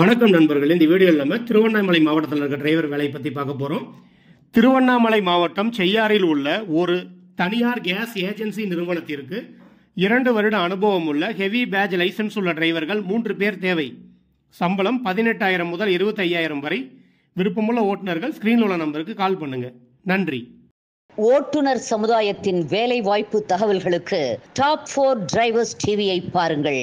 வணக்கம் நண்பர்கள் இந்த வீடியோவில் நம்ம திருவண்ணாமலை மாவட்டத்தில் இருக்க டிரைவர் வேலையை பற்றி பார்க்க போகிறோம் திருவண்ணாமலை மாவட்டம் செய்யாறில் உள்ள ஒரு தனியார் கேஸ் ஏஜென்சி நிறுவனத்திற்கு இரண்டு வருட அனுபவம் உள்ள ஹெவி பேஜ் லைசன்ஸ் உள்ள டிரைவர்கள் மூன்று பேர் தேவை சம்பளம் பதினெட்டாயிரம் முதல் இருபத்தையாயிரம் வரை விருப்பமுள்ள ஓட்டுநர்கள் ஸ்கிரீனில் உள்ள நம்பருக்கு கால் பண்ணுங்க நன்றி ஓட்டுநர் சமுதாயத்தின் வேலை வாய்ப்பு தகவல்களுக்கு டாப் ஃபோர் டிரைவர்ஸ் டிவியை பாருங்கள்